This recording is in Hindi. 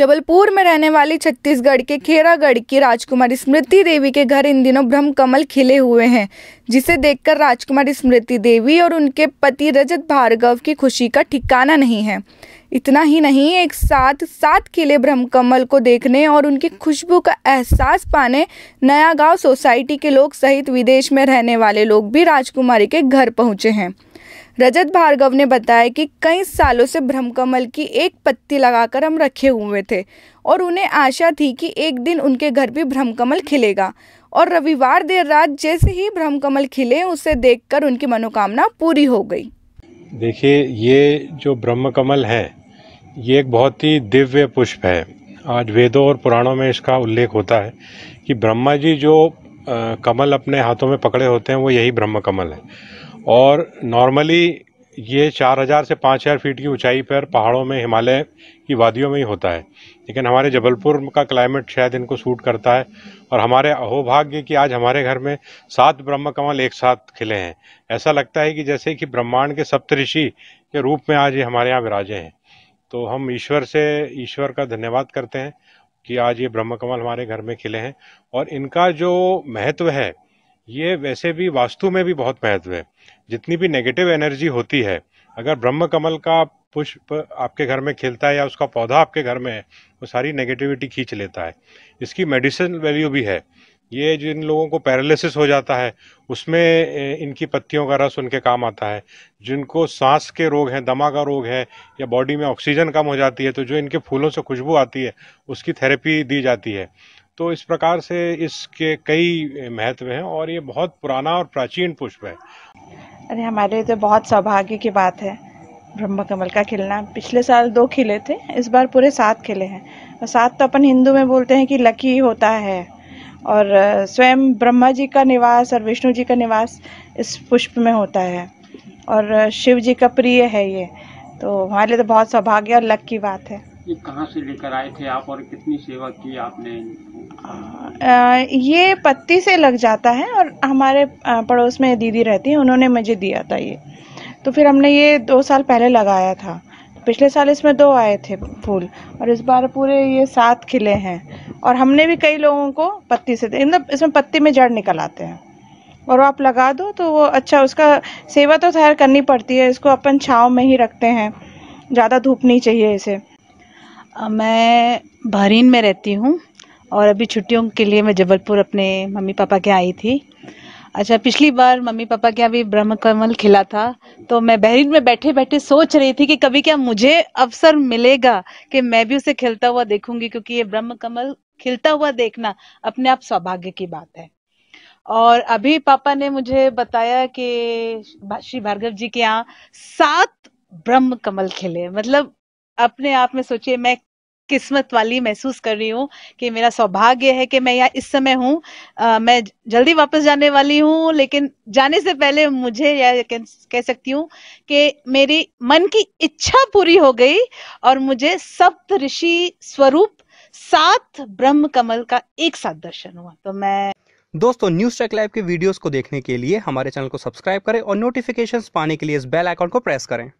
जबलपुर में रहने वाली छत्तीसगढ़ के खेरागढ़ की राजकुमारी स्मृति देवी के घर इन दिनों ब्रह्म कमल खिले हुए हैं जिसे देखकर राजकुमारी स्मृति देवी और उनके पति रजत भार्गव की खुशी का ठिकाना नहीं है इतना ही नहीं एक साथ सात किले ब्रह्म कमल को देखने और उनकी खुशबू का एहसास पाने नया गांव सोसाइटी के लोग सहित विदेश में रहने वाले लोग भी राजकुमारी के घर पहुंचे हैं रजत भार्गव ने बताया कि कई सालों से भ्रमकमल की एक पत्ती लगाकर हम रखे हुए थे और उन्हें आशा थी कि एक दिन उनके घर भी भ्रमकमल खिलेगा और रविवार देर रात जैसे ही भ्रमकमल खिले उसे देखकर उनकी मनोकामना पूरी हो गई देखिए ये जो ब्रह्म कमल है ये एक बहुत ही दिव्य पुष्प है आज वेदों और पुराणों में इसका उल्लेख होता है कि ब्रह्मा जी जो आ, कमल अपने हाथों में पकड़े होते हैं वो यही ब्रह्म कमल है और नॉर्मली ये 4000 से 5000 फीट की ऊंचाई पर पहाड़ों में हिमालय की वादियों में ही होता है लेकिन हमारे जबलपुर का क्लाइमेट शायद इनको सूट करता है और हमारे अहोभाग्य कि आज हमारे घर में सात ब्रह्म कमल एक साथ खिले हैं ऐसा लगता है कि जैसे कि ब्रह्मांड के सप्तऋषि के रूप में आज ये हमारे यहाँ विराजे हैं तो हम ईश्वर से ईश्वर का धन्यवाद करते हैं कि आज ये ब्रह्म कमल हमारे घर में खिले हैं और इनका जो महत्व है ये वैसे भी वास्तु में भी बहुत महत्व है जितनी भी नेगेटिव एनर्जी होती है अगर ब्रह्म कमल का पुष्प आपके घर में खिलता है या उसका पौधा आपके घर में है वो सारी नेगेटिविटी खींच लेता है इसकी मेडिसिन वैल्यू भी है ये जिन लोगों को पैरालिसिस हो जाता है उसमें इनकी पत्तियों का रस उनके काम आता है जिनको सांस के रोग हैं दमा का रोग है या बॉडी में ऑक्सीजन कम हो जाती है तो जो इनके फूलों से खुशबू आती है उसकी थेरेपी दी जाती है तो इस प्रकार से इसके कई महत्व हैं और ये बहुत पुराना और प्राचीन पुष्प है अरे हमारे लिए तो बहुत सौभाग्य की बात है ब्रह्म कमल का खिलना पिछले साल दो खिले थे इस बार पूरे सात खिले हैं और सात तो अपन हिंदू में बोलते हैं कि लकी होता है और स्वयं ब्रह्मा जी का निवास और विष्णु जी का निवास इस पुष्प में होता है और शिव जी का प्रिय है ये तो हमारे लिए तो बहुत सौभाग्य और लक की बात है ये कहाँ से लेकर आए थे आप और कितनी सेवा की आपने ये पत्ती से लग जाता है और हमारे पड़ोस में दीदी रहती है उन्होंने मुझे दिया था ये तो फिर हमने ये दो साल पहले लगाया था पिछले साल इसमें दो आए थे फूल और इस बार पूरे ये सात खिले हैं और हमने भी कई लोगों को पत्ती से मतलब इसमें पत्ती में जड़ निकल आते हैं और आप लगा दो तो वो अच्छा उसका सेवा तो खैर करनी पड़ती है इसको अपन छाँव में ही रखते हैं ज़्यादा धूप नहीं चाहिए इसे मैं भरीन में रहती हूँ और अभी छुट्टियों के लिए मैं जबलपुर अपने मम्मी पापा के आई थी अच्छा पिछली बार मम्मी पापा के अभी ब्रह्म कमल खिला था तो मैं बहरीन में बैठे बैठे सोच रही थी कि कभी क्या मुझे अवसर मिलेगा कि मैं भी उसे खिलता हुआ देखूंगी क्योंकि ये ब्रह्म कमल खिलता हुआ देखना अपने आप सौभाग्य की बात है और अभी पापा ने मुझे बताया कि श्री भार्गव जी के यहाँ सात ब्रह्म कमल खिले मतलब अपने आप में सोचिए मैं किस्मत वाली महसूस कर रही हूँ कि मेरा सौभाग्य है कि मैं यहाँ इस समय हूँ मैं जल्दी वापस जाने वाली हूँ लेकिन जाने से पहले मुझे यह कह सकती हूँ कि मेरी मन की इच्छा पूरी हो गई और मुझे सप्त ऋषि स्वरूप सात ब्रह्म कमल का एक साथ दर्शन हुआ तो मैं दोस्तों न्यूज टेक लाइव के वीडियोस को देखने के लिए हमारे चैनल को सब्सक्राइब करें और नोटिफिकेशंस पाने के लिए इस बेल आइकॉन को प्रेस करें